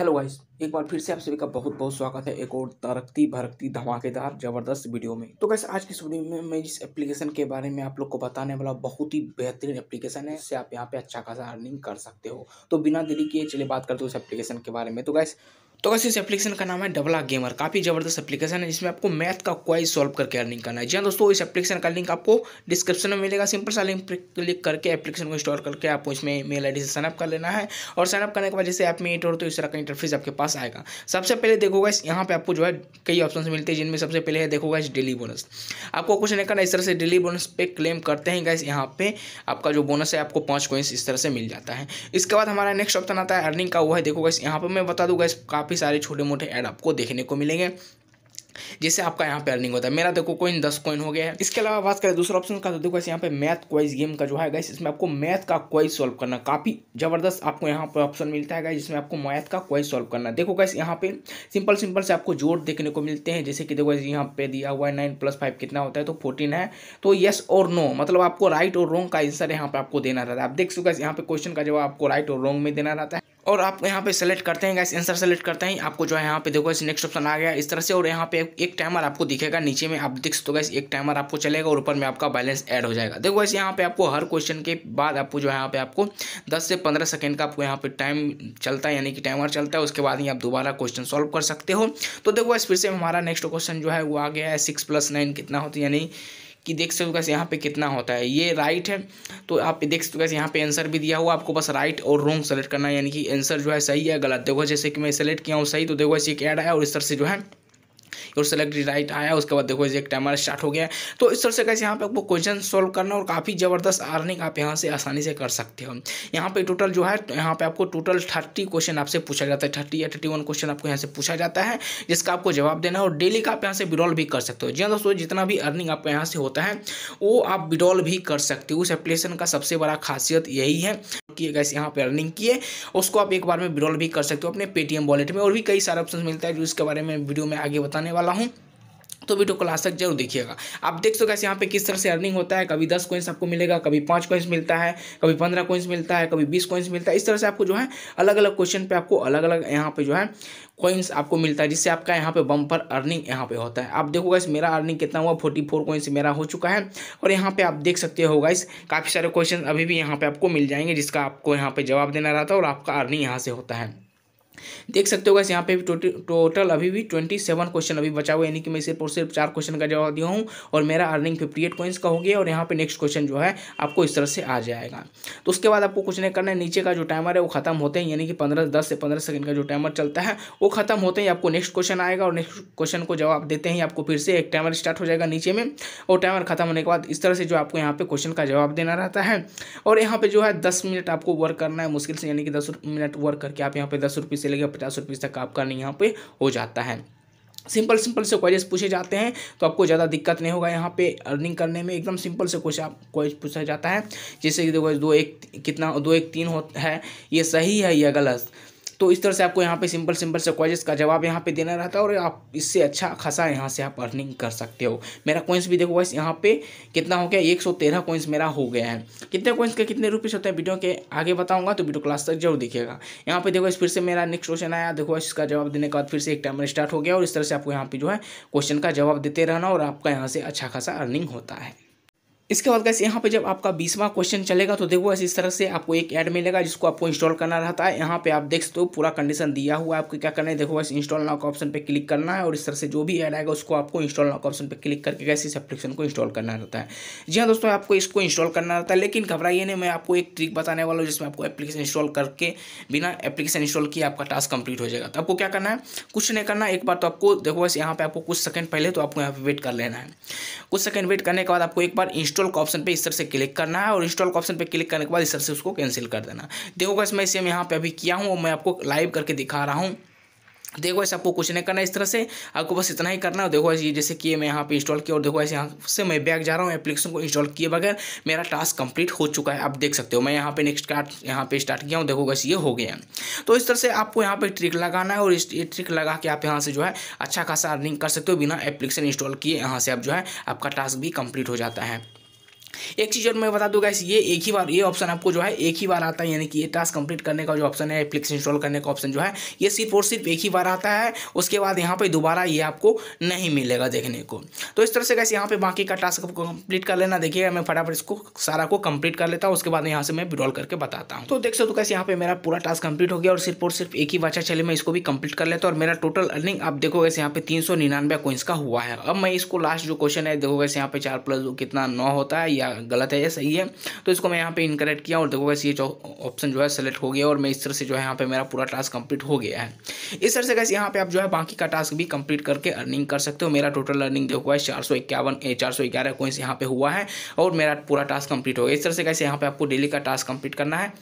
hello guys एक बार फिर से आप सभी का बहुत बहुत स्वागत है एक और तरक्ती भरकती धमाकेदार जबरदस्त वीडियो में तो गैस आज की इस वीडियो में मैं जिस एप्लीकेशन के बारे में आप लोग को बताने वाला बहुत ही बेहतरीन एप्लीकेशन है जिससे आप यहाँ पे अच्छा खासा अर्निंग कर सकते हो तो बिना देरी किए चलिए बात करते हो उस एप्लीकेशन के बारे में तो गैस तो वैसे इस एप्लीकेशन का नाम है डबला गेमर काफ़ी ज़बरदस्त एप्लीकेशन है जिसमें आपको मैथ का क्वाइज सॉल्व करके अर्निंग करना है जी हाँ दोस्तों इस एप्लीकेशन का लिंक आपको डिस्क्रिप्शन में मिलेगा सिंपल सा लिंक क्लिक करके एप्लीकेशन को इंस्टॉल करके आपको इसमें मेल आई से साइनअप कर लेना है और साइनअप करने के बाद जैसे ऐप में इंटर हो तो इस तरह का इंटरफेस आपके पास आएगा सबसे पहले देखोगा यहाँ पर आपको जो है कई ऑप्शन मिलते हैं जिनमें सबसे पहले है देखोगा इस डेली बोनस आपको कुछ नहीं करना इस तरह से डेली बोनस पे क्लेम करते हैं गैस यहाँ पे आपका जो बोनस है आपको पाँच कोइंस इस तरह से मिल जाता है इसके बाद हमारा नेक्स्ट ऑप्शन आता है अर्निंग का वो है देखोगा यहाँ पर मैं बता दूँगा इस काफ़ी सारे छोटे मोटे ऐड आपको देखने को मिलेंगे जिससे आपका यहाँ पे अर्निंग होता है मेरा देखो कोइन दस कॉइन हो गया है इसके अलावा बात करें दूसरा ऑप्शन का तो देखो यहाँ पे मैथ क्वाइज गेम का जो है गाइस इसमें आपको मैथ का क्वाइज सॉल्व करना काफ़ी जबरदस्त आपको यहाँ पर ऑप्शन मिलता है जिसमें आपको मैथ का क्वाइज सॉल्व करना देखो गाइस यहाँ पे सिंपल सिंपल से आपको जोड़ देखने को मिलते हैं जैसे कि देखो यहाँ पे दिया हुआ है नाइन प्लस फाइव कितना होता है तो फोर्टीन है तो येस और नो मतलब आपको राइट और रॉन्ग का आंसर यहाँ पे आपको देना रहता है आप देख सको यहाँ पे क्वेश्चन का जवाब आपको राइट और रॉन्ग में देना रहता है और आप यहाँ पे सेलेक्ट करते हैं गैस आंसर सेलेक्ट करते हैं आपको जो है यहाँ पे देखो इस नेक्स्ट ऑप्शन आ गया इस तरह से और यहाँ पे एक टाइमर आपको दिखेगा नीचे में आप दिख तो गैस एक टाइमर आपको चलेगा और ऊपर में आपका बैलेंस ऐड हो जाएगा देखो ऐसे यहाँ पे आपको हर क्वेश्चन के बाद आपको जो है यहाँ पे आपको दस से पंद्रह सेकेंड का आपको यहाँ पे टाइम चलता है यानी कि टाइमर चलता है उसके बाद ही आप दोबारा क्वेश्चन सॉल्व कर सकते हो तो देखो वैसे फिर से हमारा नेक्स्ट क्वेश्चन जो है वो आ गया है सिक्स प्लस नाइन कितना होती है यानी कि देख सकते हो कैसे यहाँ पे कितना होता है ये राइट है तो आप देख सकते हो कैसे यहाँ पे आंसर भी दिया हुआ आपको बस राइट और रॉन्ग सेलेक्ट करना है यानी कि आंसर जो है सही है गलत देखो जैसे कि मैं सेलेक्ट किया हूँ सही तो देखो ऐसे एक ऐड आया और इस तरह से जो है और सेलेक्ट राइट आया उसके बाद देखो एक टाइमर स्टार्ट हो गया तो इस तरह से कैसे यहाँ पे आपको क्वेश्चन सॉल्व करना और काफ़ी ज़बरदस्त अर्निंग आप यहाँ से आसानी से कर सकते हो यहाँ पे टोटल जो है यहाँ पे आपको टोटल थर्टी क्वेश्चन आपसे पूछा जाता है थर्टी या थर्टी वन क्वेश्चन आपको यहाँ से पूछा जाता है जिसका आपको जवाब देना है और डेली का आप यहाँ से विड्रॉल भी कर सकते हो जी हाँ दोस्तों जितना भी अर्निंग आपको यहाँ से होता है वो आप विड्रॉल भी कर सकते हो उस एप्लीकेशन का सबसे बड़ा खासियत यही है किए गए यहाँ पर अर्निंग किए उसको आप एक बार में विड्रॉल भी कर सकते हो अपने पेटीएम वॉलेट में और भी कई सारे ऑप्शन मिलता है जो इसके बारे में वीडियो में आगे बताने वाला हूँ तो वीडियो को लास्ट तक जरूर देखिएगा आप देख सो कैसे यहाँ पे किस तरह से अर्निंग होता है कभी दस कोइंस आपको मिलेगा कभी पाँच कोइंस मिलता है कभी पंद्रह कोइंस मिलता है कभी बीस कोइंस मिलता है इस तरह से आपको जो है अलग अलग क्वेश्चन पर आपको अलग अलग यहाँ पे जो है कोइंस आपको मिलता है जिससे आपका यहाँ पे बम्पर अर्निंग यहाँ पे होता है आप देखो गाइस मेरा अर्निंग कितना हुआ फोर्टी फोर कोइंस मेरा हो चुका है और यहाँ पे आप देख सकते हो गाइस काफ़ी सारे क्वेश्चन अभी भी यहाँ पे आपको मिल जाएंगे जिसका आपको यहाँ पे जवाब देना रहता है और आपका अर्निंग यहाँ से होता है देख सकते हो यहाँ पे टोटल अभी भी ट्वेंटी सेवन क्वेश्चन अभी बचा हुआ यानी कि मैं सिर्फ और सिर्फ चार क्वेश्चन का जवाब दिया हूँ और मेरा अर्निंग फिफ्टी एट कॉइन्स का हो गया और यहाँ पे नेक्स्ट क्वेश्चन जो है आपको इस तरह से आ जाएगा तो उसके बाद आपको कुछ नहीं करना है नीचे का जो टाइमर है वो खत्म होते हैं यानी कि पंद्रह दस से पंद्रह सेकेंड का जो टाइमर चलता है वो खत्म होते ही आपको नेक्स्ट क्वेश्चन आएगा और नेक्स्ट क्वेश्चन को जवाब देते ही आपको फिर से एक टाइमर स्टार्ट हो जाएगा नीचे में और टाइमर खत्म होने के बाद इस तरह से जो आपको यहाँ पे क्वेश्चन का जवाब देना रहता है और यहाँ पे जो है दस मिनट आपको वर्क करना है मुश्किल से यानी कि दस मिनट वर्क करके आप यहाँ पे दस रुपये से लेकर पचास रुपीज़ तक आपका यहाँ पे हो जाता है सिंपल सिंपल से क्वेश्चन पूछे जाते हैं तो आपको ज़्यादा दिक्कत नहीं होगा यहाँ पे अर्निंग करने में एकदम सिंपल से क्वेश्चन आप क्वेश्चन पूछा जाता है जैसे कि देखो दो एक कितना दो एक तीन हो है ये सही है या गलत तो इस तरह से आपको यहाँ पे सिंपल सिंपल से क्वेश्चन का जवाब यहाँ पे देना रहता है और आप इससे अच्छा खासा यहाँ से आप अर्निंग कर सकते हो मेरा कोइंस भी देखो बस यहाँ पे कितना हो गया एक सौ तेरह कॉइन्स मेरा हो गया है कितने कॉइंस के कितने रुपीज़ होते हैं वीडियो के आगे बताऊँगा तो वीडियो क्लास तक जरूर दिखेगा यहाँ पे देखो इस फिर से मेरा नेक्स्ट क्वेश्चन आया देखो इसका जवाब देने के बाद फिर से एक टाइम स्टार्ट हो गया और इस तरह से आपको यहाँ पे जो है क्वेश्चन का जवाब देते रहना और आपका यहाँ से अच्छा खासा अर्निंग होता है इसके बाद कैसे यहाँ पे जब आपका बीसवा क्वेश्चन चलेगा तो देखो इस तरह से आपको एक ऐड मिलेगा जिसको आपको इंस्टॉल करना रहता है यहाँ पे आप देख सकते हो पूरा कंडीशन दिया हुआ है आपको क्या करना है देखो बस इंस्टॉल नाउ का ऑप्शन पे क्लिक करना है और इस तरह से जो भी ऐड आएगा उसको आपको इंस्टॉल नाउ का ऑप्शन पर क्लिक करके कैसे इस एप्लीकेशन को इंस्टॉल करना रहता है जी हाँ दोस्तों आपको इसको इंस्टॉल करना रहता है लेकिन घबराइए नहीं मैं आपको एक ट्रिक बताने वाला हूँ जिसमें आपको एप्लीकेशन इंस्टॉल करके बिना एप्लीकेशन इंस्टॉल किए आपका टास्क कंप्लीट हो जाएगा तो आपको क्या करना है कुछ नहीं करना एक बार तो आपको देखो बस यहाँ पर आपको कुछ सेकंड पहले तो आपको यहाँ पर वेट कर लेना है कुछ सेकंड वेट करने के बाद आपको एक बार इंस्टॉल इंस्टॉल का ऑप्शन पे इस तरह से क्लिक करना है और इंस्टॉल का ऑप्शन पे क्लिक करने के बाद इस तरह से उसको कैंसिल कर देना देखो गैस मैं सेम यहाँ पे अभी किया हूँ और मैं आपको लाइव करके दिखा रहा हूँ देखो ऐसे आपको कुछ नहीं करना है इस तरह से आपको बस इतना ही करना है देखो ऐसे जैसे कि मैं यहाँ पे इंस्टॉल किया और देखो ऐसे यहाँ से मैं बैग जा रहा हूँ एप्लीकेशन को इंस्टॉल किए बगैर मेरा टास्क कंप्लीट हो चुका है आप देख सकते हो मैं यहाँ पे नेक्स्ट कार्ड यहाँ पे स्टार्ट किया हूँ देखो बस ये हो गया तो इस तरह से आपको यहाँ पर ट्रिक लगाना है और इस ये ट्रिक लगा के आप यहाँ से जो है अच्छा खासा अर्निंग कर सकते हो बिना एप्लीकेशन इंस्टॉल किए यहाँ से आप जो है आपका टास्क भी कंप्लीट हो जाता है एक चीज़ और मैं बता दूंगा इस ये एक ही बार ये ऑप्शन आपको जो है एक ही बार आता है यानी कि ये टास्क कंप्लीट करने का जो ऑप्शन है एप्लीकेशन इंस्टॉल करने का ऑप्शन जो है ये सिर्फ और सिर्फ एक ही बार आता है उसके बाद यहाँ पे दोबारा ये आपको नहीं मिलेगा देखने को तो इस तरह से कैसे यहाँ पे बाकी का टास्क आपको कंप्लीट कर लेना देखिए मैं फटाफट इसको सारा को कंप्लीट कर लेता हूँ उसके बाद यहाँ से मैं विड्रॉल करके बताता हूँ तो देख सकते कैसे यहाँ पे मेरा पूरा टास्क कंप्लीट हो गया और सिर्फ और सिर्फ एक ही बचा चले मैं इसको भी कंप्लीट कर लेता और मेरा टोटल अर्निंग आप देखो कैसे यहाँ पे तीन सौ निन्यानवे का हुआ है अब मैं इसको लास्ट जो क्वेश्चन है देखो कैसे यहाँ पे चार प्लस कितना नौ होता है या गलत है या सही है तो इसको मैं यहाँ पे इनकरेक्ट किया और देखो कैसे ये जो ऑप्शन जो है सेलेक्ट हो गया और मैं इस तरह से जो है यहाँ पे मेरा पूरा टास्क कंप्लीट हो गया है इस तरह से कैसे यहाँ पे आप जो है बाकी का टास्क भी कंप्लीट करके अर्निंग कर सकते हो मेरा टोटल अर्निंग देखो है चार सौ इक्यावन चार सौ ग्यारह कोइंस यहाँ पे हुआ है और मेरा पूरा टास्क कंप्लीट हो गया इस तरह से कैसे यहाँ पे आपको डेली का टास्क कंप्लीट करना है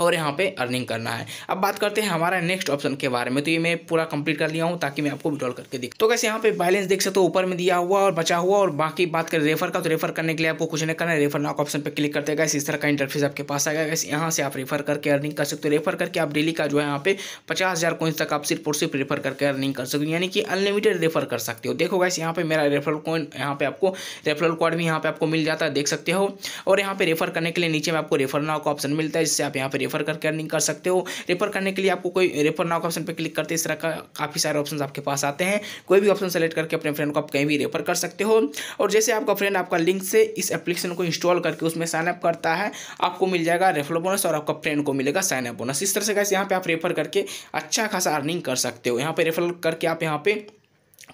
और यहाँ पे अर्निंग करना है अब बात करते हैं हमारा नेक्स्ट ऑप्शन के बारे में तो ये मैं पूरा कंप्लीट कर लिया हूँ ताकि मैं आपको विड्रॉल करके दिख तो कैसे यहाँ पे बैलेंस देख सकते हो ऊपर में दिया हुआ और बचा हुआ और बाकी बात करें रेफर का तो रेफर करने के लिए आपको कुछ नहीं करना है रेफर नाक ऑप्शन पर क्लिक करते गए इस तरह का इंटरफेस आपके पास आएगा कैसे यहाँ से आप रेफर करके अर्निंग कर सकते हो रेफर करके आप डेली का जो है यहाँ पे पचास हज़ार कोइन तक आप सिर्फ और सिर्फ रेफर करके अर्निंग कर सकते हो यानी कि अनलिमिटेड रेफर कर सकते हो देखो गैस यहाँ पे मेरा रेफरल कोइन यहाँ पे आपको रेफरल कोड भी यहाँ पे आपको मिल जाता है देख सकते हो और यहाँ पे रेफर करने के लिए नीचे में आपको रेफर नाव का ऑप्शन मिलता है जिससे आप यहाँ पर रेफर करके अर्निंग कर सकते हो रेफर करने के लिए आपको कोई रेफर नाउ का ऑप्शन पर क्लिक करते इस तरह का काफ़ी सारे ऑप्शन आपके पास आते हैं कोई भी ऑप्शन सेलेक्ट करके अपने फ्रेंड को आप कहीं भी रेफर कर सकते हो और जैसे आपका फ्रेंड आपका लिंक से इस एप्लीकेशन को इंस्टॉल करके उसमें साइनअप करता है आपको मिल जाएगा रेफर बोनस और आपका फ्रेंड को मिलेगा साइनअप बोनस इस तरह से कैसे यहाँ पर आप रेफर करके अच्छा खासा अर्निंग कर सकते हो यहाँ पर रेफर करके आप यहाँ पर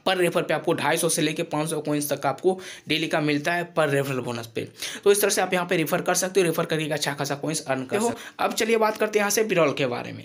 पर रेफर पे आपको 250 से लेकर 500 सौ कोइंस तक आपको डेली का मिलता है पर रेफरल बोनस पे तो इस तरह से आप यहाँ पे रेफर कर सकते हो रेफर करके अच्छा खासा कोइंस अर्न कर हो अब चलिए बात करते हैं यहाँ से बिरॉल के बारे में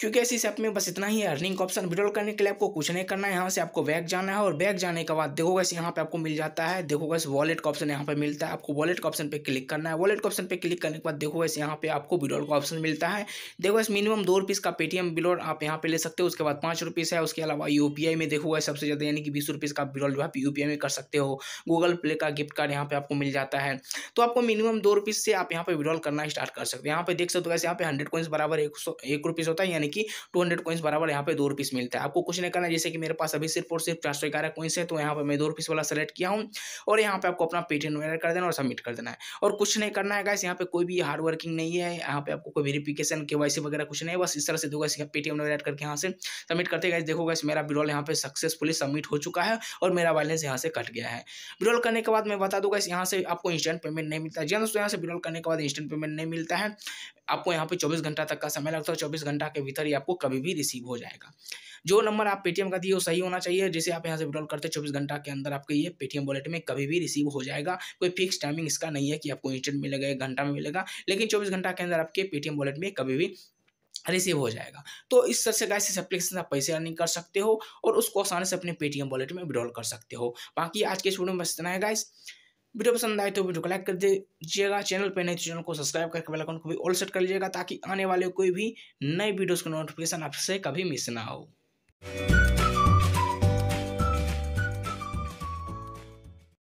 क्योंकि ऐसे इस ऐप में बस इतना ही है अर्निंग ऑप्शन विड्रॉल करने के लिए आपको कुछ नहीं करना है यहाँ से आपको बैग जाना है और बैग जाने के बाद देखो इस यहाँ पे आपको मिल जाता है देखो इस वॉलेट का ऑप्शन यहाँ पे मिलता है आपको वॉलेट का ऑप्शन पे क्लिक करना है वॉलेट का ऑप्शन पे क्लिक करने के बाद देखो गैस यहाँ पे आपको विड्रॉल का ऑप्शन मिलता है देखो इस मिनिमम दो रुपीज़ का पेटीएम बिलोर आप यहाँ पे ले सकते हो उसके बाद पाँच रुपीज़ है उसके अलावा यू में देखो सबसे ज़्यादा यानी कि बीस रुपीज़ का विड्रॉल जो आप यू में कर सकते हो गूगल प्ले का गिफ्ट कार्ड यहाँ पे आपको मिल जाता है तो आपको मिनिमम दो रुपीस से आप यहाँ पे विड्रॉल करना स्टार्ट कर सकते हैं यहाँ पे देख सकते हो गैस यहाँ पे हंड्रेड कोइंस बराबर एक रुपीस होता है यानी यानी कि टू हंड्रेड कोइंस बराबर यहाँ पे दो रुपीस मिलता है आपको कुछ नहीं करना जैसे कि मेरे पास अभी सिर्फ और सिर्फ चार सौ ग्यारह कोइंस है तो यहाँ पर मैं दो रुपीस वाला सेलेक्ट किया हूँ और यहाँ पे आपको अपना पेटीएम वगैरह कर देना और सबमिट कर देना है और कुछ नहीं करना है गाइस यहाँ पे कोई भी हार्ड वर्किंग नहीं है यहाँ पे आपको कोई वेरीफिकेशन के वगैरह कुछ नहीं है बस इस तरह से दो दोगा पेटीएम वगैरह करके यहाँ से सबमिट करते गाइस देखो गाइस मेरा विड्रॉल यहाँ पे सक्सेसफुली सबमिट हो चुका है और मेरा बैलेंस यहाँ से कट गया है विड्रॉल करने के बाद मैं बता दूँगा इस यहाँ से आपको इंस्टेंट पेमेंट नहीं मिलता जी हाँ दोस्तों यहाँ से विड्रॉल करने के बाद इंस्टेंट पेमेंट नहीं मिलता है आपको यहाँ पे 24 घंटा तक का समय लगता है चौबीस घंटा के भीतर ही आपको कभी भी रिसीव हो जाएगा जो नंबर आप पेटीएम का दिए वो सही होना चाहिए जैसे आप यहाँ से विड्रॉल करते चौबीस घंटा के अंदर आपके ये पेटीएम वॉलेट में कभी भी रिसीव हो जाएगा कोई फिक्स टाइमिंग इसका नहीं है कि आपको इंस्टेंट मिलेगा एक घंटा में मिलेगा लेकिन चौबीस घंटा के अंदर आपके पेटीएम वॉलेट में कभी भी रिसीव हो जाएगा तो इस तरह से गैस इस एप्लीकेशन से आप पैसे अर्निंग कर सकते हो और उसको आसानी से अपने पेटीएम वॉलेट में विड्रॉल कर सकते हो बाकी आज के स्टूडियो में बस इतना है गाइस वीडियो पसंद आए तो वीडियो को लाइक कर दीजिएगा चैनल पर नहीं तो चैनल को सब्सक्राइब करके बेल आइकन को भी ऑल सेट कर लीजिएगा ताकि आने वाले कोई भी नए वीडियोस का नोटिफिकेशन आपसे कभी मिस ना हो